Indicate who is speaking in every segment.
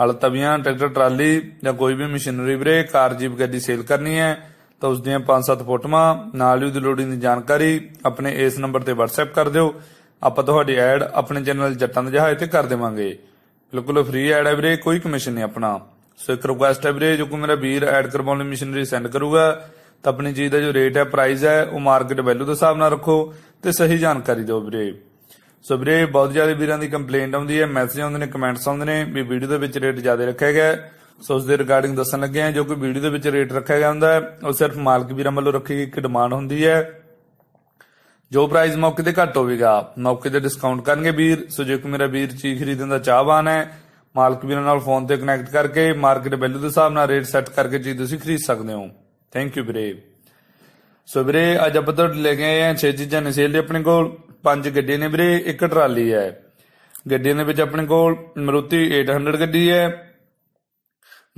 Speaker 1: ਹਲ ਤਵੀਆਂ tractor trolley ਜਾਂ ਕੋਈ ਵੀ ਮਸ਼ੀਨਰੀ ਵੀਰੇ ਕਾਰ ਜੀਪ ਗੱਡੀ ਸੇਲ ਕਰਨੀ ਹੈ ਤਾਂ ਉਸ ਦੀਆਂ 5-7 ਫੋਟੋਆਂ ਨਾਲ ਹੀ ਉਹਦੀ ਦੀ ਜਾਣਕਾਰੀ ਆਪਣੇ ਇਸ ਨੰਬਰ ਤੇ WhatsApp ਕਰ ਦਿਓ ਆਪਾਂ ਤੁਹਾਡੀ ਐਡ ਆਪਣੇ ਚੈਨਲ ਜੱਟਾਂ ਦੇ ਜਹਾਜ਼ ਤੇ ਕਰ ਦੇਵਾਂਗੇ ਬਿਲਕੁਲ ਫ੍ਰੀ ਐਡ ਹੈ ਵੀਰੇ ਕੋਈ ਕਮਿਸ਼ਨ ਨਹੀਂ ਆਪਣਾ ਸੋ ਇੱਕ ਰਿਕੁਐਸਟ ਹੈ ਵੀਰੇ ਜੋ ਕੋ ਮੇਰਾ ਵੀਰ ਐਡ ਕਰਵਾਉਣ ਲਈ ਮਸ਼ੀਨਰੀ ਸੈਂਡ ਕਰੂਗਾ ਤਾਂ ਆਪਣੀ ਚੀਜ਼ ਦਾ ਜੋ ਰੇਟ ਹੈ ਪ੍ਰਾਈਸ ਹੈ ਉਹ ਮਾਰਕੀਟ ਵੈਲਿਊ ਦੇ ਹਿਸਾਬ ਨਾਲ ਰੱਖੋ ਤੇ ਸਹੀ ਜਾਣਕਾਰੀ ਦਿਓ ਵੀਰੇ ਸੋ ਵੀਰੇ ਬਹੁਤ ਜ਼ਿਆਦਾ ਵੀਰਾਂ ਦੀ ਕੰਪਲੇਂਟ ਆਉਂਦੀ ਹੈ ਮੈਸੇਜ ਆਉਂਦੇ ਨੇ ਕਮੈਂਟਸ ਆਉਂਦੇ ਨੇ ਵੀ ਵੀਡੀਓ ਦੇ ਵਿੱਚ ਰੇਟ ਜ਼ਿਆਦਾ ਰੱਖਿਆ ਗਿਆ ਸੋ ਉਸ ਦੇ ਰਿਗਾਰਡਿੰਗ ਦੱਸਣ ਲੱਗੇ ਆ ਜੋ ਕਿ ਵੀਡੀਓ ਦੇ ਵਿੱਚ ਰੇਟ ਰੱਖਿਆ ਗਿਆ ਹੁੰਦਾ ਉਹ ਸਿਰਫ ਮਾਲਕ ਵੀਰਾਂ ਵੱਲੋਂ ਰੱਖੀ ਗਈ ਇੱਕ ਡਿਮਾਂਡ ਹੁੰਦੀ ਹੈ ਜੋ ਪ੍ਰਾਈਸ ਮੌਕੇ ਤੇ ਘੱਟ ਹੋਵੇਗਾ ਮੌਕੇ ਤੇ ਡਿਸਕਾਊਂਟ ਕਰਨਗੇ ਵੀਰ ਸੋ ਜੇ ਕੋ ਮੇਰਾ ਵੀਰ ਚੀਜ਼ ਖਰੀਦਣ ਦਾ ਚਾਹਵਾਨ ਹੈ ਮਾਲਕ ਵੀਰਾਂ ਨਾਲ ਫੋਨ ਤੇ ਕਨੈਕਟ ਕਰਕੇ ਮਾਰਕੀਟ ਵੈਲਿਊ ਦੇ ਹਿਸਾਬ ਨਾਲ ਰੇਟ ਸੈੱਟ ਕਰਕੇ ਚੀਜ਼ ਤੁਸੀਂ ਖਰੀਦ ਸਕਦੇ ਹੋ ਥੈਂਕ ਯੂ ਵੀਰੇ ਸੋ ਵੀਰੇ ਅੱਜ ਆਪਾਂ ਤੁਹਾਡੇ ਲੈ ਕੇ ਆਏ ਆ ਛੇ ਚੀਜ਼ਾਂ ਨੇ ਸੇਲ ਦੇ ਆਪਣੇ ਕੋਲ ਪੰਜ ਗੱਡੇ ਨੇ ਵੀਰੇ ਇੱਕ ਟਰਾਲੀ ਹੈ ਗੱਡੀਆਂ ਦੇ ਵਿੱਚ ਆਪਣੇ ਕੋਲ ਮਰੂਤੀ 800 ਗੱਡੀ ਹੈ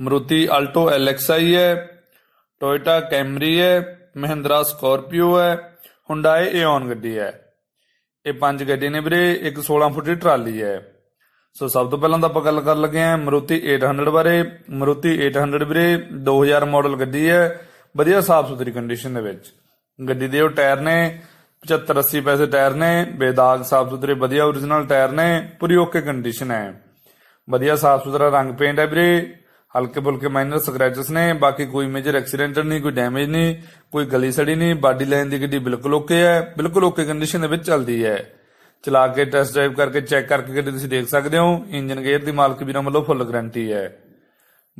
Speaker 1: ਮਰੂਤੀ ਆਲਟੋ ਐਲਐਕਸਆਈ ਹੈ ਟੋਇਟਾ ਕੈਮਰੀ ਹੈ ਮਹਿੰਦਰਾ ਸਕੋਰਪੀਓ ਹੈ ਹੁੰਡਾਈ ਏਓਨ ਗੱਡੀ ਹੈ ਇਹ ਪੰਜ ਗੱਡੇ ਨੇ ਵੀਰੇ ਇੱਕ 16 ਫੁੱਟ ਦੀ ਟਰਾਲੀ ਹੈ ਸੋ ਸਭ ਤੋਂ ਪਹਿਲਾਂ ਤਾਂ ਆਪਾਂ ਗੱਲ ਕਰਨ ਲੱਗੇ ਆਂ ਮਰੂਤੀ 800 ਬਾਰੇ ਮਰੂਤੀ 800 ਵੀਰੇ 2000 ਮਾਡਲ ਗੱਡੀ ਹੈ ਵਧੀਆ ਸਾਫ਼ ਸੁਥਰੀ ਕੰਡੀਸ਼ਨ ਦੇ ਵਿੱਚ ਗੱਡੀ ਦੇ ਉਹ ਟਾਇਰ ਨੇ 75 ਪੈਸੇ ਟਾਇਰ ਨੇ ਬੇਦਾਗ ਸਾਫ ਸੁਥਰੇ ਵਧੀਆ origignal ਟਾਇਰ ਨੇ ਪੂਰੀ ਓਕੇ ਕੰਡੀਸ਼ਨ ਹੈ ਵਧੀਆ ਸਾਫ ਸੁਥਰਾ ਰੰਗ ਪੇਂਟ ਹੈ ਵੀਰੇ ਹਲਕੇ ਬੁਲਕੇ ਮਾਈਨਰ ਸਕ੍ਰੈਚਸ ਨੇ ਬਾਕੀ ਕੋਈ ਮੇਜਰ ਐਕਸੀਡੈਂਟ ਨਹੀਂ ਕੋਈ ਡੈਮੇਜ ਨਹੀਂ ਕੋਈ ਗਲੀ ਸੜੀ ਨਹੀਂ ਬਾਡੀ ਲਾਈਨ ਦੀ ਗੱਡੀ ਬਿਲਕੁਲ ਓਕੇ ਹੈ ਬਿਲਕੁਲ ਓਕੇ ਕੰਡੀਸ਼ਨ ਦੇ ਵਿੱਚ ਚੱਲਦੀ ਹੈ ਚਲਾ ਕੇ ਟੈਸਟ ਡਰਾਈਵ ਕਰਕੇ ਚੈੱਕ ਕਰਕੇ ਗੱਡੀ ਤੁਸੀਂ ਦੇਖ ਸਕਦੇ ਹੋ ਇੰਜਨ ਗੇਅਰ ਦੀ ਮਾਲਕ ਵੀਰਾਂ ਵੱਲੋਂ ਫੁੱਲ ਗਾਰੰਟੀ ਹੈ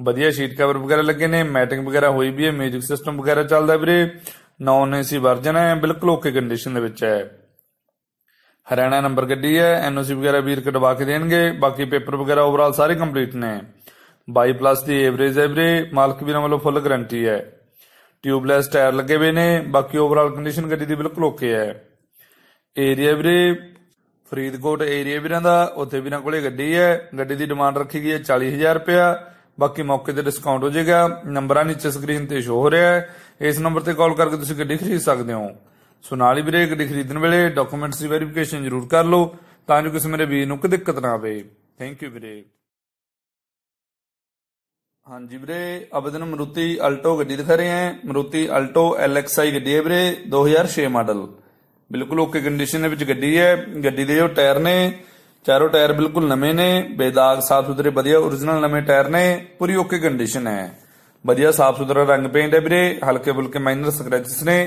Speaker 1: ਵਧੀਆ ਸ਼ੀਟ ਕਵਰ ਵਗੈਰਾ ਲੱਗੇ ਨੇ ਮੈਟਿੰਗ ਵਗੈਰਾ ਹੋਈ ਵੀ ਹੈ 뮤직 ਸਿਸਟਮ ਵਗੈਰਾ ਚੱਲਦਾ ਵੀਰੇ ਏਸੀ ਵਰਜਨ ਹੈ ਬਿਲਕੁਲ ਓਕੇ ਕੰਡੀਸ਼ਨ ਦੇ ਵਿੱਚ ਹੈ ਹਰਿਆਣਾ ਨੰਬਰ ਗੱਡੀ ਹੈ ਐਨਓਸੀ ਵਗੈਰਾ ਵੀਰ ਕਢਵਾ ਕੇ ਦੇਣਗੇ ਬਾਕੀ ਪੇਪਰ ਵਗੈਰਾ ਓਵਰਆਲ ਸਾਰੇ ਕੰਪਲੀਟ ਨੇ 22 ਪਲੱਸ ਦੀ ਐਵਰੇਜ ਹੈ ਵੀਰੇ ਮਾਲਕ ਵੀਰਾਂ ਵੱਲੋਂ ਫੁੱਲ ਗਾਰੰਟੀ ਹੈ ਟਿਊਬਲੈਸ ਟਾਇਰ ਲੱਗੇ ਹੋਏ ਨੇ ਬਾਕੀ ਓਵਰਆਲ ਕੰਡੀਸ਼ਨ ਗੱਡੀ ਦੀ ਬਿਲਕੁਲ ਓਕੇ ਹੈ ਏਰੀਆ ਵੀਰੇ ਫਰੀਦਕੋਟ ਏਰੀਆ ਵੀਰਾਂ ਦਾ ਉੱਥੇ ਵੀਰਾਂ ਕੋਲੇ ਗੱਡੀ ਹੈ ਗੱਡੀ ਦੀ ਡਿਮਾਂਡ ਰੱਖੀ ਗਈ ਹੈ 40000 ਰੁਪਿਆ ਬਾਕੀ ਮੌਕੇ ਤੇ ਡਿਸਕਾਊਂਟ ਹੋ ਜਾਏਗਾ ਨੰਬਰਾਂ ਨੀਚੇ ਸਕਰੀਨ ਤੇ ਸ਼ੋ ਹੋ ਰਿਹਾ ਹੈ ਇਸ ਨੰਬਰ ਤੇ ਕਾਲ ਕਰਕੇ ਤੁਸੀਂ ਗੱਡੀ ਖਰੀਦ ਸਕਦੇ ਹੋ ਸੋ ਨਾਲ ਹੀ ਵੀਰੇ ਗੱਡੀ ਖਰੀਦਣ ਵੇਲੇ ਡਾਕੂਮੈਂਟਸ ਦੀ ਵੈਰੀਫਿਕੇਸ਼ਨ ਜ਼ਰੂਰ ਕਰ ਲਓ ਤਾਂ ਜੋ ਕਿਸੇ ਮੇਰੇ ਵੀਰ ਨੂੰ ਕੋਈ ਦਿੱਕਤ ਨਾ ਆਵੇ ਥੈਂਕ ਯੂ ਵੀਰੇ ਹਾਂਜੀ ਵੀਰੇ ਅਬਦਨ ਮਰੂਤੀ ਅਲਟੋ ਗੱਡੀ ਦਿਖਾ ਰਹੇ ਹਾਂ ਮਰੂਤੀ ਅਲਟੋ ਆਈ ਗੱਡੀ ਹੈ ਵੀਰੇ 2006 ਮਾਡਲ ਬਿਲਕੁਲ ਓਕੇ ਕੰਡੀਸ਼ਨ ਦੇ ਵਿੱਚ ਗੱਡੀ ਹੈ ਗੱਡੀ ਦੇ ਜੋ ਟਾਇਰ ਨੇ ਚਾਰੋਂ ਟਾਇਰ ਬਿਲਕੁਲ ਨਵੇਂ ਨੇ ਬੇਦਾਗ ਸਾਫ ਸੁਥਰੇ ਵਧੀਆ origignal ਨਵੇਂ ਟਾਇਰ ਨੇ ਪੂਰੀ ਓਕੇ ਕੰਡੀਸ਼ਨ ਹੈ ਵਧੀਆ ਸਾਫ ਸੁਥਰਾ ਰੰਗ ਪੇਂਟ ਹੈ ਵੀਰੇ ਹਲਕੇ ਬੁਲਕੇ ਮਾਈਨਰ ਸਕ੍ਰੈਚਸ ਨੇ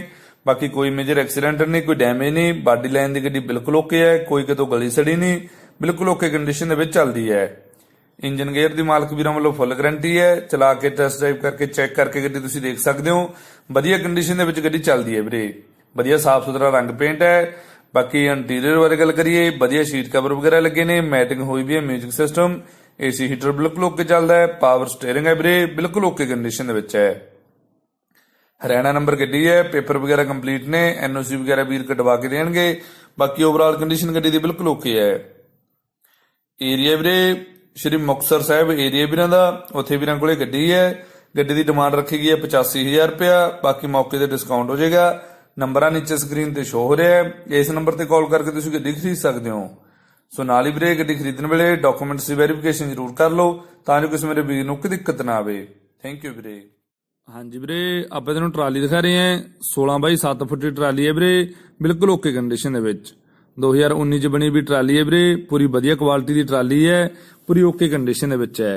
Speaker 1: ਬਾਕੀ ਕੋਈ ਮੇਜਰ ਐਕਸੀਡੈਂਟ ਨਹੀਂ ਕੋਈ ਡੈਮੇਜ ਨਹੀਂ ਬਾਡੀ ਲਾਈਨ ਦੀ ਗੱਡੀ ਬਿਲਕੁਲ ਓਕੇ ਹੈ ਕੋਈ ਕਿਤੋਂ ਗਲੀ ਸੜੀ ਨਹੀਂ ਬਿਲਕੁਲ ਓਕੇ ਕੰਡੀਸ਼ਨ ਦੇ ਵਿੱਚ ਚੱਲਦੀ ਹੈ ਇੰਜਨ ਗੇਅਰ ਦੀ ਮਾਲਕ ਵੀਰਾਂ ਵੱਲੋਂ ਫੁੱਲ ਗਾਰੰਟੀ ਹੈ ਚਲਾ ਕੇ ਟੈਸਟ ਡਰਾਈਵ ਕਰਕੇ ਚੈੱਕ ਕਰਕੇ ਗੱਡੀ ਤੁਸੀਂ ਦੇਖ ਸਕਦੇ ਹੋ ਵਧੀਆ ਕੰਡੀਸ਼ਨ ਦੇ ਵਿੱਚ ਗੱਡੀ ਚੱਲਦੀ ਹੈ ਵੀਰੇ ਵਧੀਆ ਸਾਫ ਸੁਥਰਾ ਰੰਗ ਪੇਂਟ ਹੈ ਬਾਕੀ ਇੰਟੀਰੀਅਰ ਬਾਰੇ ਗੱਲ ਕਰੀਏ ਵਧੀਆ ਸ਼ੀਟ ਕਵਰ ਵਗੈਰਾ ਲੱਗੇ ਨੇ ਮੈਟਿੰਗ ਹੋਈ ਵੀ ਹੈ 뮤직 ਸਿਸਟਮ ਏਸੀ ਹੀਟਰ ਬਿਲਕੁਲ ਓਕੇ ਚੱਲਦਾ ਹੈ ਪਾਵਰ ਸਟੀering ਹੈ ਵੀਰੇ ਬਿਲਕੁਲ ਓਕੇ ਕੰਡੀਸ਼ਨ ਦੇ ਵਿੱਚ ਹੈ ਹਰਿਆਣਾ ਨੰਬਰ ਗੱਡੀ ਹੈ ਪੇਪਰ ਵਗੈਰਾ ਕੰਪਲੀਟ ਨੇ ਐਨਓਸੀ ਵਗੈਰਾ ਵੀਰ ਕਟਵਾ ਕੇ ਦੇਣਗੇ ਬਾਕੀ ਓਵਰਆਲ ਕੰਡੀਸ਼ਨ ਗੱਡੀ ਦੀ ਬਿਲਕੁਲ ਓਕੇ ਹੈ ਏਰੀਆ ਵੀਰੇ ਸ਼੍ਰੀ ਮੁਕਸਰ ਸਾਹਿਬ ਏਰੀਆ ਵੀਰਾਂ ਦਾ ਉੱਥੇ ਵੀਰਾਂ ਕੋਲੇ ਗੱਡੀ ਹੈ ਗੱਡੀ ਦੀ ਡਿਮਾਂਡ ਰੱਖੀ ਗਈ ਹੈ 85000 ਰੁਪਿਆ ਬਾਕੀ ਮੌਕੇ ਤੇ ਡਿਸਕਾਊਂਟ ਹੋ ਜਾਏਗਾ ਨੰਬਰਾਂ ਨੀਚੇ ਸਕਰੀਨ ਤੇ ਸ਼ੋ ਹੋ ਰਿਹਾ ਹੈ ਇਸ ਨੰਬਰ ਤੇ ਕਾਲ ਕਰਕੇ ਤੁਸੀਂ ਗੱਡੀ ਖਰੀਦ ਸਕਦੇ ਹੋ ਸੋ ਨਾਲ ਹੀ ਵੀਰੇ ਗੱਡੀ ਖਰੀਦਣ ਵੇਲੇ ਡਾਕੂਮੈਂਟਸ ਦੀ ਵੈਰੀਫਿਕੇਸ਼ਨ ਜ਼ਰੂਰ ਕਰ ਲਓ ਤਾਂ ਜੋ ਕਿਸੇ ਮੇਰੇ ਵੀਰ ਨੂੰ ਕੋਈ ਦਿੱਕਤ ਨਾ ਆਵੇ ਥੈਂਕ ਯੂ ਵੀਰੇ ਹਾਂਜੀ ਵੀਰੇ ਆਪਾਂ ਤੁਹਾਨੂੰ ਟਰਾਲੀ ਦਿਖਾ ਰਹੇ ਹਾਂ 16 ਬਾਈ 7 ਫੁੱਟ ਦੀ ਟਰਾਲੀ ਹੈ ਵੀਰੇ ਬਿਲਕੁਲ ਓਕੇ ਕੰਡੀਸ਼ਨ ਦੇ ਵਿੱਚ 2019 ਚ ਬਣੀ ਵੀ ਟਰਾਲੀ ਹੈ ਵੀਰੇ ਪੂਰੀ ਵਧੀਆ ਕੁਆਲਿਟੀ ਦੀ ਟਰਾਲੀ ਹੈ ਪੂਰੀ ਓਕੇ ਕੰਡੀਸ਼ਨ ਦੇ ਵਿੱਚ ਹੈ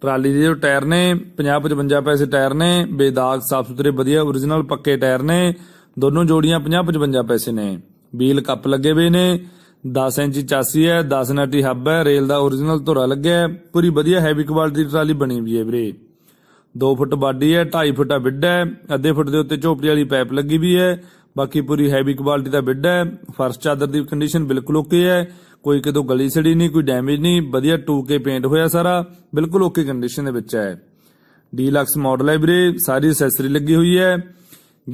Speaker 1: ਟਰਾਲੀ ਦੇ ਜੋ ਟਾਇਰ ਨੇ 50 55 ਪੈਸੇ ਟਾਇਰ ਨੇ ਬੇਦਾਗ ਸਾਫ ਸੁਥਰੇ ਵਧੀਆ origignal ਪੱਕੇ ਟਾਇਰ ਨੇ ਦੋਨੋਂ ਜੋੜੀਆਂ 50 55 ਪੈਸੇ ਨੇ ਵੀਲ ਕੱਪ ਲੱਗੇ ਹੋਏ ਨੇ 10 ਇੰਚ ਚਾਸੀ ਹੈ 10 ਨਾਟੀ ਹੱਬ ਹੈ ਰੇਲ ਦਾ origignal ਧੁਰਾ ਲੱਗਿਆ ਹੈ ਪੂਰੀ ਵਧੀਆ ਹੈਵੀ ਕੁਆਲਿਟੀ ਦੀ ਟਰਾਲੀ ਬਣੀ ਵੀ ਹੈ ਵੀਰੇ 2 ਫੁੱਟ ਬਾਡੀ ਹੈ 2.5 ਫੁੱਟ ਦਾ ਬਿੱਡ ਹੈ ਅੱਧੇ ਫੁੱਟ ਦੇ ਉੱਤੇ ਝੋਪੜੀ ਵਾਲੀ ਪਾਈਪ ਲੱਗੀ ਵੀ ਹੈ ਬਾਕੀ ਪੂਰੀ ਹੈਵੀ ਕੁਆਲਿਟੀ ਦਾ ਵਿੱਡਾ ਹੈ ਫਰਸ਼ ਚਾਦਰ ਦੀ ਕੰਡੀਸ਼ਨ ਬਿਲਕੁਲ ਓਕੇ ਹੈ ਕੋਈ ਕਿਤੇ ਗਲੀ ਸੜੀ ਨਹੀਂ ਕੋਈ ਡੈਮੇਜ ਨਹੀਂ ਵਧੀਆ 2K ਪੇਂਟ ਹੋਇਆ ਸਾਰਾ ਬਿਲਕੁਲ ਓਕੇ ਕੰਡੀਸ਼ਨ ਦੇ ਵਿੱਚ ਹੈ ਡੀਲਕਸ ਮਾਡਲ ਹੈ ਵੀਰੇ ਸਾਰੀ ਅਸੈਸਰੀ ਲੱਗੀ ਹੋਈ ਹੈ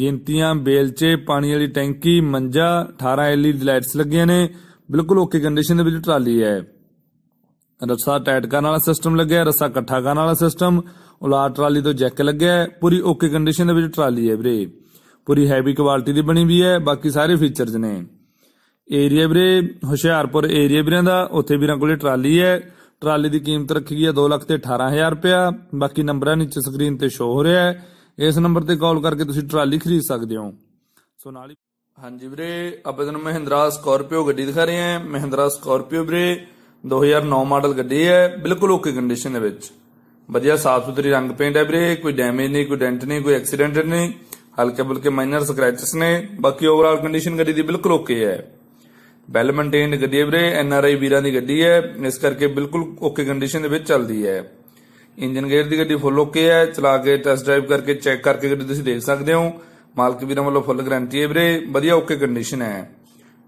Speaker 1: ਗਿਣਤੀਆਂ ਬੇਲਚੇ ਪਾਣੀ ਵਾਲੀ ਟੈਂਕੀ ਮੰਜਾ 18 ਐਲਈਡੀ ਲਾਈਟਸ ਲੱਗੀਆਂ ਨੇ ਬਿਲਕੁਲ ਓਕੇ ਕੰਡੀਸ਼ਨ ਦੇ ਵਿੱਚ ਟਰਾਲੀ ਹੈ ਰੱਸਾ ਟਾਈਟ ਕਰਨ ਵਾਲਾ ਸਿਸਟਮ ਲੱਗਿਆ ਰੱਸਾ ਇਕੱਠਾ ਕਰਨ ਵਾਲਾ ਸਿਸਟਮ ਉਲਾਰ ਟਰਾਲੀ ਤੋਂ ਜੈਕ ਲੱਗਿਆ ਪੂਰੀ ਓਕੇ ਕੰਡੀਸ਼ਨ ਦੇ ਵਿੱਚ ਟਰਾਲੀ ਹੈ ਵੀਰੇ ਪੂਰੀ ਹੈਵੀ ਕੁਆਲਿਟੀ ਦੀ ਬਣੀ ਵੀ ਹੈ ਬਾਕੀ ਸਾਰੇ ਫੀਚਰਸ ਨੇ ਏਰੀਆ ਵੀਰੇ ਹੁਸ਼ਿਆਰਪੁਰ ਏਰੀਆ ਵੀਰਾਂ ਦਾ ਉੱਥੇ ਵੀਰਾਂ ਕੋਲੇ ਟਰਾਲੀ ਹੈ ਟਰਾਲੀ ਦੀ ਕੀਮਤ ਰੱਖੀ ਗਈ ਹੈ 2 ਲੱਖ ਤੇ 18000 ਬਾਕੀ ਨੰਬਰਾਂ ਨੀਚੇ ਸਕਰੀਨ ਤੇ ਸ਼ੋ ਹੋ ਰਿਹਾ ਹੈ ਇਸ ਨੰਬਰ ਤੇ ਕਾਲ ਕਰਕੇ ਤੁਸੀਂ ਟਰਾਲੀ ਖਰੀਦ ਸਕਦੇ ਹੋ ਸੋ ਨਾਲ ਹੀ ਹਾਂਜੀ ਵੀਰੇ ਅਬਦਨ ਮਹਿੰਦਰਾ ਸਕਾਰਪੀਓ ਗੱਡੀ ਦਿਖਾ ਰਹੇ ਹਾਂ ਮਹਿੰਦਰਾ ਸਕਾਰਪੀਓ ਵੀਰੇ 2009 ਮਾਡਲ ਗੱਡੀ ਹੈ ਬਿਲਕੁਲ ਓਕੇ ਕੰਡੀਸ਼ਨ ਦੇ ਵਿੱਚ ਵਧੀਆ ਸਾਫ ਸੁਥਰੀ ਰੰਗ ਪੇਂਟ ਹੈ ਵੀਰੇ ਕੋਈ ਡੈਮੇਜ ਨਹੀਂ ਕੋਈ ਡੈਂਟ ਨਹੀਂ ਕੋਈ ਐਕਸੀਡੈਂਟ ਨਹੀਂ ਹਲਕੇ ਬਲਕੇ ਮਾਈਨਰ ਸਕ੍ਰੈਚਸ ਨੇ ਬਾਕੀ ਓਵਰਆਲ ਕੰਡੀਸ਼ਨ ਗੱਡੀ ਦੀ ਬਿਲਕੁਲ ਓਕੇ ਹੈ ਵੈਲ ਮੇਨਟੇਨਡ ਗੱਡੀ ਹੈ ਵੀਰੇ ਐਨ ਆਰ ਆਈ ਵੀਰਾਂ ਦੀ ਗੱਡੀ ਹੈ ਇਸ ਕਰਕੇ ਬਿਲਕੁਲ ਓਕੇ ਕੰਡੀਸ਼ਨ ਦੇ ਵਿੱਚ ਚੱਲਦੀ ਹੈ ਇੰਜਨ ਗੇਅਰ ਦੀ ਗੱਡੀ ਫੁੱਲ ਓਕੇ ਹੈ ਚਲਾ ਕੇ ਟੈਸਟ ਡਰਾਈਵ ਕਰਕੇ ਚੈੱਕ ਕਰਕੇ ਗੱਡੀ ਤੁਸੀਂ ਦੇਖ ਸਕਦੇ ਹੋ ਮਾਲਕ ਵੀਰਾਂ ਵੱਲੋਂ ਫੁੱਲ ਗਾਰੰਟੀ ਹੈ ਵੀਰੇ ਵਧੀਆ ਓਕੇ ਕੰਡੀਸ਼ਨ ਹੈ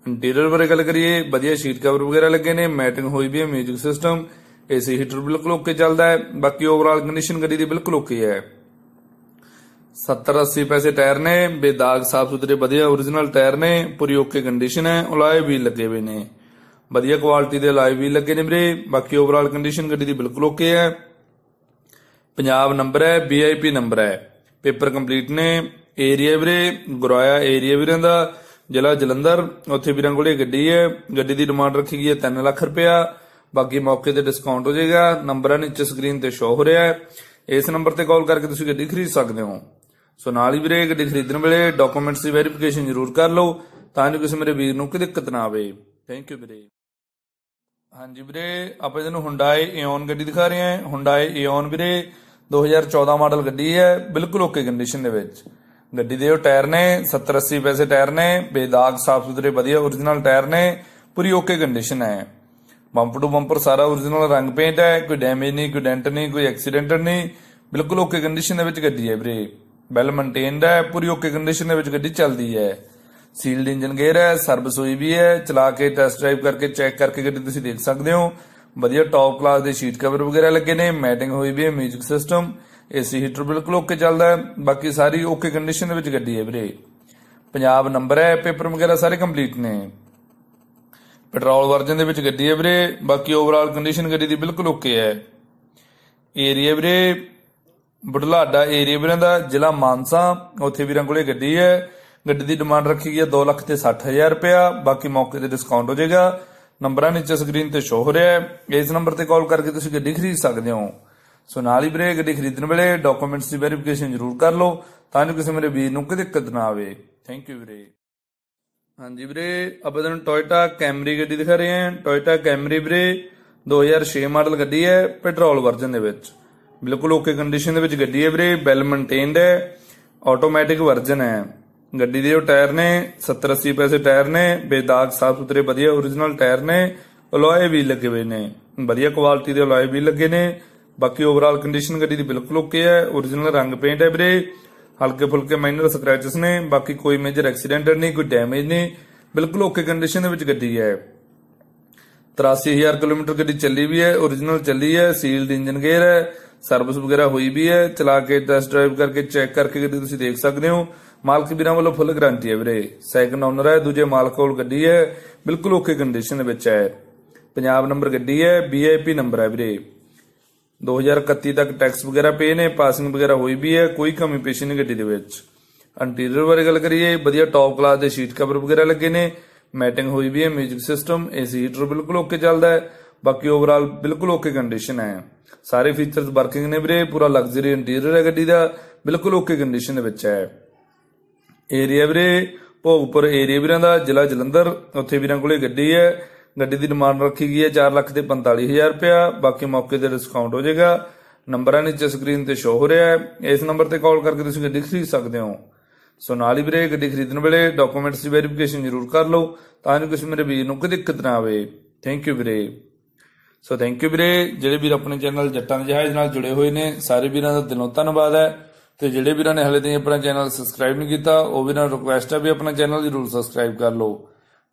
Speaker 1: ਇੰਟੀਰੀਅਰ ਬਾਰੇ ਗੱਲ ਕਰੀਏ ਵਧੀਆ ਸ਼ੀਟ ਕਵਰ ਵਗੈਰਾ ਲੱਗੇ ਨੇ ਮੈਟਿੰਗ ਹੋਈ ਵੀ ਹੈ 뮤직 ਸਿਸਟਮ ਏਸੀ ਹੀਟਰ ਬਿਲਕੁਲ ਓਕੇ ਚੱਲਦਾ ਹੈ ਬਾਕੀ ਓਵਰਆਲ ਕੰਡੀਸ਼ਨ ਗੱਡੀ ਦੀ ਬਿਲਕੁਲ ਓਕੇ ਹੈ 70 80 ਪੈਸੇ ਟਾਇਰ ਨੇ ਬੇਦਾਗ ਸਾਫ ਸੁਥਰੇ ਵਧੀਆ origignal ਟਾਇਰ ਨੇ ਪੂਰੀ ਓਕੇ ਕੰਡੀਸ਼ਨ ਹੈ ਅਲਾਈ ਵੀ ਲੱਗੇ ਹੋਏ ਨੇ ਵਧੀਆ ਕੁਆਲਿਟੀ ਦੇ ਅਲਾਈ ਵੀ ਲੱਗੇ ਨੇ ਵੀਰੇ ਬਾਕੀ ਓਵਰਆਲ ਕੰਡੀਸ਼ਨ ਗੱਡੀ ਦੀ ਬਿਲਕੁਲ ਓਕੇ ਹੈ ਪੰਜਾਬ ਨੰਬਰ ਹੈ VIP ਨੰਬਰ ਹੈ ਪੇਪਰ ਕੰਪਲੀਟ ਨੇ ਏਰੀਆ ਵੀਰੇ ਗੁਰਾਇਆ ਏਰੀਆ ਵੀਰਾਂ ਦਾ ਜ਼ਿਲ੍ਹਾ ਜਲੰਧਰ ਉੱਥੇ ਵੀਰਾਂ ਕੋਲੇ ਗੱਡੀ ਹੈ ਗੱਡੀ ਦੀ ਡਿਮਾਂਡ ਰੱਖੀ ਗਈ ਹੈ 3 ਲੱਖ ਰੁਪਇਆ ਬਾਕੀ ਮੌਕੇ ਤੇ ਡਿਸਕਾਊਂਟ ਹੋ ਜਾਏਗਾ ਨੰਬਰਾਂ ਨੀਚੇ ਸਕਰੀਨ ਤੇ ਸ਼ੋ ਹੋ ਰਿਹਾ ਹੈ ਇਸ ਨੰਬਰ ਤੇ ਕਾਲ ਕਰਕੇ ਤੁਸੀਂ ਗੱਡੀ ਖਰੀਦ ਸਕਦੇ ਹੋ ਸੋ ਨਾਲ ਹੀ ਵੀਰੇ ਗੱਡੀ ਖਰੀਦਣ ਵੇਲੇ ਡਾਕੂਮੈਂਟਸ ਦੀ ਵੈਰੀਫਿਕੇਸ਼ਨ ਜ਼ਰੂਰ ਕਰ ਲਓ ਤਾਂ ਜੋ ਕਿਸੇ ਮੇਰੇ ਵੀਰ ਨੂੰ ਕੋਈ ਦਿੱਕਤ ਨਾ ਆਵੇ ਥੈਂਕ ਯੂ ਵੀਰੇ ਹਾਂਜੀ ਵੀਰੇ ਆਪਾਂ ਇਹਨੂੰ ਹੁੰਡਾਈ ਇਓਨ ਗੱਡੀ ਦਿਖਾ ਰਹੇ ਹਾਂ ਹੁੰਡਾਈ ਇਓਨ ਵੀਰੇ 2014 ਮਾਡਲ ਗੱਡੀ ਹੈ ਬਿਲਕੁਲ ਓਕੇ ਕੰਡੀਸ਼ਨ ਦੇ ਵਿੱਚ ਗੱਡੀ ਦੇ ਉਹ ਟਾਇਰ ਨੇ 70 80 ਪੈਸੇ ਟਾਇਰ ਨੇ ਬੇਦਾਗ ਸਾਫ ਸੁਥਰੇ ਵਧੀਆ origignal ਟਾਇਰ ਨੇ ਪੂਰੀ ਓਕੇ ਕੰਡੀਸ਼ਨ ਹੈ ਬੰਪਰ ਟੂ ਬੰਪਰ ਸਾਰਾ origignal ਰੰਗ ਪੇਂਟ ਹੈ ਕੋਈ ਡੈਮੇਜ ਨਹੀਂ ਕੋਈ ਡੈਂਟ ਨਹੀਂ ਕੋਈ ਐਕਸੀਡੈਂਟ ਨਹੀਂ ਬਿਲਕੁਲ ਓਕੇ ਕੰਡੀਸ਼ਨ ਦੇ ਵਿੱਚ ਗੱਡੀ ਹੈ ਵੀਰੇ ਵੈਲ ਮੇਨਟੇਨਡ ਹੈ ਪੂਰੀ ਓਕੇ ਕੰਡੀਸ਼ਨ ਦੇ ਵਿੱਚ ਗੱਡੀ ਚੱਲਦੀ ਹੈ ਸੀਲਡ ਇੰਜਨ ਗੇਅਰ ਹੈ ਸਰਵਿਸ ਹੋਈ ਵੀ ਹੈ ਚਲਾ ਕੇ ਟੈਸਟ ਡਰਾਈਵ ਕਰਕੇ ਚੈੱਕ ਕਰਕੇ ਗੱਡੀ ਤੁਸੀਂ ਦੇਖ ਸਕਦੇ ਹੋ ਵਧੀਆ ਟੌਪ ਕਲਾਸ ਦੇ ਸ਼ੀਟ ਕਵਰ ਵਗੈਰਾ ਲੱਗੇ ਨੇ ਮੈਟਿੰਗ ਹੋਈ ਵੀ ਹੈ 뮤직 ਸਿਸਟਮ ਏਸੀ ਹੀਟਰ ਬਿਲਕੁਲ ਓਕੇ ਚੱਲਦਾ ਹੈ ਬਾਕੀ ਸਾਰੀ ਓਕੇ ਕੰਡੀਸ਼ਨ ਦੇ ਵਿੱਚ ਗੱਡੀ ਹੈ ਵੀਰੇ ਪੰਜਾਬ ਨੰਬਰ ਹੈ ਪੇਪਰ ਵਗੈਰਾ ਸਾਰੇ ਕੰਪਲੀਟ ਨੇ ਪੈਟਰੋਲ ਵਰਜਨ ਦੇ ਵਿੱਚ ਗੱਡੀ ਹੈ ਵੀਰੇ ਬਾਕੀ ਓਵਰਆਲ ਕੰਡੀਸ਼ਨ ਗੱਡੀ ਦੀ ਬਿਲਕੁਲ ਓਕੇ ਹੈ ਏਰੀਆ ਵੀਰੇ ਬੁਢਲਾਡਾ ਏਰੀਆ ਵੀਰਾਂ ਦਾ ਜ਼ਿਲ੍ਹਾ ਮਾਨਸਾ ਉੱਥੇ ਵੀਰਾਂ ਕੋਲੇ ਗੱਡੀ ਹੈ ਗੱਡੀ ਦੀ ਡਿਮਾਂਡ ਰੱਖੀ ਗਈ ਹੈ 2 ਲੱਖ ਤੇ 60000 ਰੁਪਇਆ ਬਾਕੀ ਮੌਕੇ ਤੇ ਡਿਸਕਾਊਂਟ ਹੋ ਜਾਏਗਾ ਨੰਬਰਾਂ ਨੀਚੇ ਸਕਰੀਨ ਤੇ ਸ਼ੋ ਹੋ ਰਿਹਾ ਹੈ ਇਸ ਨੰਬਰ ਤੇ ਕਾਲ ਕਰਕੇ ਤੁਸੀਂ ਗੱਡੀ ਖਰੀਦ ਸਕਦੇ ਹੋ ਸੋ ਨਾਲ ਹੀ ਵੀਰੇ ਗੱਡੀ ਖਰੀਦਣ ਵੇਲੇ ਡਾਕੂਮੈਂਟਸ ਦੀ ਵੈਰੀਫਿਕੇਸ਼ਨ ਜ਼ਰੂਰ ਕਰ ਲਓ ਤਾਂ ਜੋ ਕਿਸੇ ਮੇਰੇ ਵੀਰ ਨੂੰ ਕੋਈ ਦਿੱਕਤ ਨਾ ਆਵੇ ਥੈਂਕ ਯੂ ਵੀਰੇ ਹਾਂਜੀ ਵੀਰੇ ਆਪਾਂ ਤੁਹਾਨੂੰ ਟੋਇਟਾ ਕੈਮਰੀ ਗੱਡੀ ਦਿਖਾ ਰਹੇ ਹਾਂ ਟੋਇਟਾ ਕੈਮਰੀ ਵੀਰੇ 2006 ਮਾਡਲ ਗੱਡੀ ਹੈ ਪੈਟਰੋਲ ਵਰਜ਼ਨ ਦੇ ਵਿੱਚ ਬਿਲਕੁਲ ਓਕੇ ਕੰਡੀਸ਼ਨ ਦੇ ਵਿੱਚ ਗੱਡੀ ਹੈ ਵੀਰੇ ਵੈਲ ਮੇਨਟੇਨਡ ਹੈ ਆਟੋਮੈਟਿਕ ਵਰਜ਼ਨ ਹੈ ਗੱਡੀ ਦੇ ਜੋ ਟਾਇਰ ਨੇ 70 80 ਪੈਸੇ ਟਾਇਰ ਨੇ ਬੇਦਾਗ ਸਾਫ ਸੁਥਰੇ ਵਧੀਆ origignal ਟਾਇਰ ਨੇ ਅਲੋਏ ਵੀ ਲੱਗੇ ਹੋਏ ਨੇ ਵਧੀਆ ਕੁਆਲਿਟੀ ਦੇ ਅਲੋਏ ਵੀ ਲੱਗੇ ਨੇ ਬਾਕੀ ਓਵਰਆਲ ਕੰਡੀਸ਼ਨ ਗੱਡੀ ਦੀ ਬਿਲਕੁਲ ਓਕੇ ਹੈ origignal ਰੰਗ ਪੇਂਟ ਹੈ ਵੀਰੇ ਹਲਕੇ ਫੁਲਕੇ ਮਾਈਨਰ ਸਕ੍ਰੈਚਸ ਨੇ ਬਾਕੀ ਕੋਈ ਮੇਜਰ ਐਕਸੀਡੈਂਟ ਨਹੀਂ ਕੋਈ ਡੈਮੇਜ ਨਹੀਂ ਬਿਲਕੁਲ ਓਕੇ ਕੰਡੀਸ਼ਨ ਦੇ ਵਿੱਚ ਗੱਡੀ ਹੈ 83000 ਕਿਲੋਮੀਟਰ ਗੱਡੀ ਚੱਲੀ ਵੀ ਹੈ origignal ਚੱਲੀ ਹੈ ਸੀਲਡ ਇੰਜਨ ਗੇਅਰ ਹੈ ਸਰਵਿਸ ਵਗੈਰਾ ਹੋਈ ਵੀ ਹੈ ਚਲਾ ਕੇ ਟੈਸਟ ਡਰਾਈਵ ਕਰਕੇ ਚੈੱਕ ਕਰਕੇ ਗੱਡੀ ਤੁਸੀਂ ਦੇਖ ਸਕਦੇ ਹੋ ਮਾਲਕ ਵੀਰਾਂ ਵੱਲੋਂ ਫੁੱਲ ਗਾਰੰਟੀ ਹੈ ਵੀਰੇ ਸੈਕੰਡ ਓਨਰ ਹੈ ਦੂਜੇ ਮਾਲਕ ਕੋਲ ਗੱਡੀ ਹੈ ਬਿਲਕੁਲ ਓਕੇ ਕੰਡੀਸ਼ਨ ਦੇ ਵਿੱਚ ਹੈ ਪੰਜਾਬ ਨੰਬਰ ਗੱਡੀ ਹੈ ਵੀਆਈਪੀ ਨੰਬਰ ਹੈ ਵੀਰੇ 2031 ਤੱਕ ਟੈਕਸ ਵਗੈਰਾ ਪੇ ਨੇ ਪਾਸਿੰਗ ਵਗੈਰਾ ਹੋਈ ਵੀ ਹੈ ਕੋਈ ਕਮੀ ਪੇਸ਼ ਨਹੀਂ ਗੱਡੀ ਦੇ ਵਿੱਚ ਇੰਟੀਰੀਅਰ ਬਾਰੇ ਗੱਲ ਕਰੀਏ ਵਧੀਆ ਟੌਪ ਕਲਾਸ ਦੇ ਸ਼ੀਟ ਕਵਰ ਵਗੈਰਾ ਲੱਗੇ ਨੇ ਮੈਟਿੰਗ ਹੋਈ ਵੀ ਹੈ 뮤직 ਸਿਸਟਮ ਏਸੀ ਹੀਟਰ ਬਿਲਕੁਲ ਓਕੇ ਚੱਲਦਾ ਹੈ ਬਾਕੀ ਓਵਰਆਲ ਬਿਲਕੁਲ ਓਕੇ ਕੰਡੀਸ਼ਨ ਹੈ ਸਾਰੇ ਫੀਚਰਸ ਵਰਕਿੰਗ ਨੇ ਵੀਰੇ ਪੂਰਾ ਲਗਜ਼ਰੀ ਇੰਟੀਰੀਅਰ ਹੈ ਗੱਡੀ ਦਾ ਬਿਲਕੁਲ ਓਕੇ ਕੰਡੀਸ਼ਨ ਦੇ ਵਿੱਚ ਹੈ ਏਰੀਆ ਵੀਰੇ ਭੋਗਪੁਰ ਏਰੀਆ ਵੀਰਾਂ ਦਾ ਜ਼ਿਲ੍ਹਾ ਜਲੰਧਰ ਉੱਥੇ ਵੀਰਾਂ ਕੋਲੇ ਗੱਡੀ ਹੈ ਗੱਡੀ ਦੀ ਡਿਮਾਂਡ ਰੱਖੀ ਗਈ ਹੈ 4 ਲੱਖ 45000 ਬਾਕੀ ਮੌਕੇ ਤੇ ਡਿਸਕਾਊਂਟ ਹੋ ਜਾਏਗਾ ਨੰਬਰਾਂ ਨੀਚੇ ਸਕਰੀਨ ਤੇ ਸ਼ੋ ਹੋ ਰਿਹਾ ਹੈ ਇਸ ਨੰਬਰ ਤੇ ਕਾਲ ਕਰਕੇ ਤੁਸੀਂ ਗੱਡੀ ਖਰੀਦ ਸਕਦੇ ਹੋ ਸੋ ਨਾਲ ਹੀ ਵੀਰੇ ਗੱਡੀ ਖਰੀਦਣ ਵੇਲੇ ਡਾਕੂਮੈਂਟਸ ਦੀ ਵੈਰੀਫਿਕੇਸ਼ਨ ਜ਼ਰੂਰ ਕਰ ਲਓ ਤਾਂ ਜੋ ਕਿਸੇ ਮੇਰੇ ਵੀਰ ਨੂੰ ਕੋਈ ਦਿੱਕਤ ਨਾ ਆਵੇ ਥੈਂਕ ਯੂ ਵੀਰੇ ਸੋ ਥੈਂਕ ਯੂ ਵੀਰੇ ਜਿਹੜੇ ਵੀਰ ਆਪਣੇ ਚੈਨਲ ਜੱਟਾਂ ਦੇ ਜਹਾਜ਼ ਨਾਲ ਜੁੜੇ ਹੋਏ ਨੇ ਸਾਰੇ ਵੀਰਾਂ ਦਾ ਦਿਲੋਂ ਧੰਨਵਾਦ ਹੈ ਤੇ ਜਿਹੜੇ ਵੀਰਾਂ ਨੇ ਹਲੇ ਤੱਕ ਆਪਣਾ ਚੈਨਲ ਸਬਸਕ੍ਰਾਈਬ ਨਹੀਂ ਕੀਤਾ ਉਹ ਵੀਰਾਂ ਨੂੰ ਰਿਕੁਐਸਟ ਹੈ ਵੀ ਆਪਣਾ ਚੈਨਲ ਜ਼ਰੂਰ ਸਬਸਕ੍ਰਾਈਬ ਕਰ ਲਓ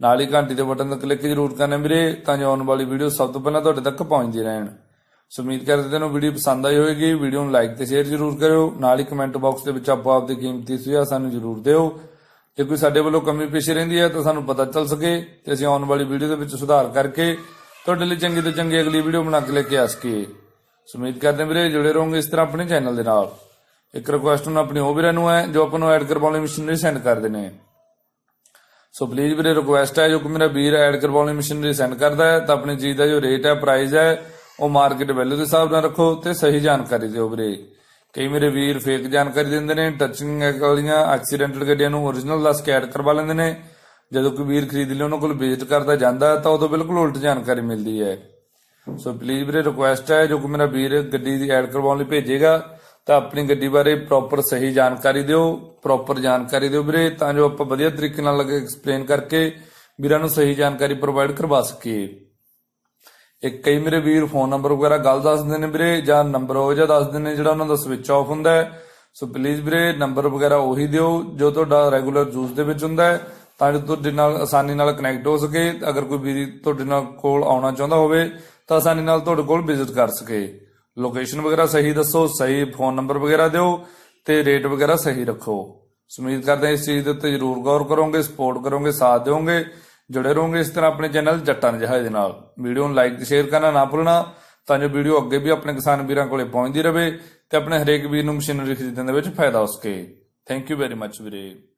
Speaker 1: ਨਾਲ ਹੀ ਘੰਟੀ ਦੇ ਬਟਨ ਤੇ ਕਲਿੱਕ ਜ਼ਰੂਰ ਕਰਨਾ ਵੀਰੇ ਤਾਂ ਜੋ ਆਉਣ ਵਾਲੀ ਵੀਡੀਓ ਸਭ ਤੋਂ ਪਹਿਲਾਂ ਤੁਹਾਡੇ ਤੱਕ ਪਹੁੰਚਦੀ ਰਹਿਣ ਸੋ ਉਮੀਦ ਕਰਦੇ ਤੁਹਾਨੂੰ ਵੀਡੀਓ ਪਸੰਦ ਆਈ ਹੋਵੇਗੀ ਵੀਡੀਓ ਨੂੰ ਲਾਈਕ ਤੇ ਸ਼ੇਅਰ ਜ਼ਰੂਰ ਕਰਿਓ ਨਾਲ ਹੀ ਕਮੈਂਟ ਬਾਕਸ ਦੇ ਵਿੱਚ ਆਪੋ ਆਪ ਦੀ ਕੀਮਤੀ ਸੁਝਾਅ ਸਾਨੂੰ ਜ਼ਰੂਰ ਦਿਓ ਜੇ ਕੋਈ ਸਾਡੇ ਵੱਲੋਂ ਕਮੀ ਪੇਸ਼ ਰਹਿੰਦੀ ਹੈ ਤਾਂ ਸਾਨੂੰ ਪਤਾ ਚੱਲ ਸਕੇ ਤੇ ਅਸੀਂ ਆਉਣ ਵਾਲੀ ਵੀਡੀਓ ਦੇ ਵਿੱਚ ਸੁਧਾਰ ਕਰਕੇ ਤੁਹਾਡੇ ਲਈ ਚੰਗੀ ਤੋਂ ਚੰਗੀ ਅਗਲੀ ਵੀਡੀਓ ਬਣਾ ਕੇ ਲੈ ਕੇ ਆ ਸਕੀਏ ਉਮੀਦ ਕਰਦੇ ਵੀਰੇ ਜੁੜੇ ਰਹੋਗੇ ਇਸ ਤਰ੍ਹਾਂ ਆਪਣੇ ਚੈਨਲ ਦੇ ਨਾਲ ਇੱਕ ਰਿਕੁਐਸਟ ਨੂੰ ਆਪਣੀ ਉਹ ਵੀਰਾਂ ਨੂੰ ਹੈ ਜੋ ਆਪਾਂ ਨੂੰ ਐਡ ਕਰਵਾਉਣ ਲਈ ਮਸ਼ੀਨਰੀ ਸੈਂਡ ਕਰਦੇ ਨੇ ਸੋ ਪਲੀਜ਼ ਵੀਰੇ ਰਿਕੁਐਸਟ ਹੈ ਜੋ ਕਿ ਮੇਰਾ ਵੀਰ ਐਡ ਕਰਵਾਉਣੀ ਮਸ਼ੀਨਰੀ ਸੈਂਡ ਕਰਦਾ ਹੈ ਤਾਂ ਆਪਣੀ ਚੀਜ਼ ਦਾ ਜੋ ਰੇਟ ਹੈ ਪ੍ਰਾਈਸ ਹੈ ਉਹ ਮਾਰਕੀਟ ਵੈਲਿਊ ਦੇ ਹਿਸਾਬ ਨਾਲ ਰੱਖੋ ਤੇ ਸਹੀ ਜਾਣਕਾਰੀ ਦਿਓ ਵੀਰੇ ਕਈ ਮੇਰੇ ਵੀਰ ਫੇਕ ਜਾਣਕਾਰੀ ਦਿੰਦੇ ਨੇ ਟੱਚਿੰਗ ਵਾਲੀਆਂ ਐਕਸੀਡੈਂਟਲ ਗੱਡੀਆਂ ਨੂੰ origignal ਦਾ ਸਕੈਡ ਕਰਵਾ ਲੈਂਦੇ ਨੇ ਜਦੋਂ ਕੋਈ ਵੀਰ ਖਰੀਦ ਲਈ ਉਹਨਾਂ ਕੋਲ ਵਿਜ਼ਿਟ ਕਰਦਾ ਜਾਂਦਾ ਤਾਂ ਉਦੋਂ ਬਿਲਕੁਲ ਉਲਟ ਜਾਣਕਾਰੀ ਮਿਲਦੀ ਹੈ ਸੋ ਪਲੀਜ਼ ਵੀਰੇ ਰਿਕੁਐਸਟ ਹੈ ਜੋ ਕਿ ਮੇਰਾ ਵੀਰ ਗੱਡੀ ਦੀ ਐਡ ਕਰਵਾਉਣ ਲਈ ਭੇਜੇਗਾ ਤਾਂ ਆਪਣੀ ਗੱਡੀ ਬਾਰੇ ਪ੍ਰੋਪਰ ਸਹੀ ਜਾਣਕਾਰੀ ਦਿਓ ਪ੍ਰੋਪਰ ਜਾਣਕਾਰੀ ਦਿਓ ਵੀਰੇ ਤਾਂ ਜੋ ਆਪਾਂ ਵਧੀਆ ਤਰੀਕੇ ਨਾਲ ਲੱਗੇ ਐਕਸਪਲੇਨ ਕਰਕੇ ਵੀਰਾਂ ਨੂੰ ਸਹੀ ਜਾਣਕਾਰੀ ਪ੍ਰੋਵਾਈਡ ਕਰਵਾ ਸਕੀਏ ਇੱਕ ਕਈ ਮੇਰੇ ਵੀਰ ਫੋਨ ਨੰਬਰ ਵਗੈਰਾ ਗੱਲ ਦੱਸਦੇ ਨੇ ਵੀਰੇ ਜਾਂ ਨੰਬਰ ਉਹ ਜਾਂ ਦੱਸਦੇ ਨੇ ਜਿਹੜਾ ਉਹਨਾਂ ਦਾ ਸਵਿਚ ਆਫ ਹੁੰਦਾ ਹੈ ਸੋ ਪਲੀਜ਼ ਵੀਰੇ ਨੰਬਰ ਵਗੈਰਾ ਉਹੀ ਦਿਓ ਜੋ ਤੁਹਾਡਾ ਰੈਗੂਲਰ ਜੂਸ ਦੇ ਵਿੱਚ ਹੁੰਦਾ ਹੈ ਤਾਂ ਜੋ ਤੁਹਾਡੇ ਨਾਲ ਆਸਾਨੀ ਨਾਲ ਕਨੈਕਟ ਹੋ ਸਕੇ ਅਗਰ ਕੋਈ ਵੀਰ ਤੁਹਾਡੇ ਨਾਲ ਕੋਲ ਆਉਣਾ ਚਾਹੁੰਦਾ ਹੋਵੇ ਤਾਂ ਆਸਾਨੀ ਨਾਲ ਤੁਹਾਡੇ ਕੋਲ ਵਿਜ਼ਿਟ ਕਰ ਸਕੇ ਲੋਕੇਸ਼ਨ ਵਗੈਰਾ ਸਹੀ ਦੱਸੋ ਸਹੀ ਫੋਨ ਨੰਬਰ ਵਗੈਰਾ ਦਿਓ ਤੇ ਰੇਟ ਵਗੈਰਾ ਸਹੀ ਰੱਖੋ ਉਮੀਦ ਕਰਦੇ ਇਸ ਚੀਜ਼ ਦੇ ਉੱਤੇ ਜ਼ਰੂਰ ਗੌਰ ਕਰੋਗੇ ਸਪੋਰਟ ਕਰੋਗੇ ਸਾਥ ਦਿਓਗੇ ਜੁੜੇ ਰਹੋਗੇ ਇਸ ਤਰ੍ਹਾਂ ਆਪਣੇ ਚੈਨਲ ਜੱਟਾਂ ਦੇ ਜਹਾਜ਼ ਦੇ ਨਾਲ ਵੀਡੀਓ ਨੂੰ ਲਾਈਕ ਤੇ ਸ਼ੇਅਰ ਕਰਨਾ ਨਾ ਭੁੱਲਣਾ ਤਾਂ ਜੋ ਵੀਡੀਓ ਅੱਗੇ ਵੀ ਆਪਣੇ ਕਿਸਾਨ ਵੀਰਾਂ ਕੋਲੇ ਪਹੁੰਚਦੀ ਰਹੇ ਤੇ ਆਪਣੇ ਹਰੇਕ ਵੀਰ ਨੂੰ ਮਸ਼ੀਨਰੀ ਖਰੀਦਣ ਦੇ ਵਿੱਚ ਫਾਇਦਾ ਹੋ ਸਕੇ ਥੈਂਕ ਯੂ ਵੈਰੀ ਮੱਚ ਵੀਰੇ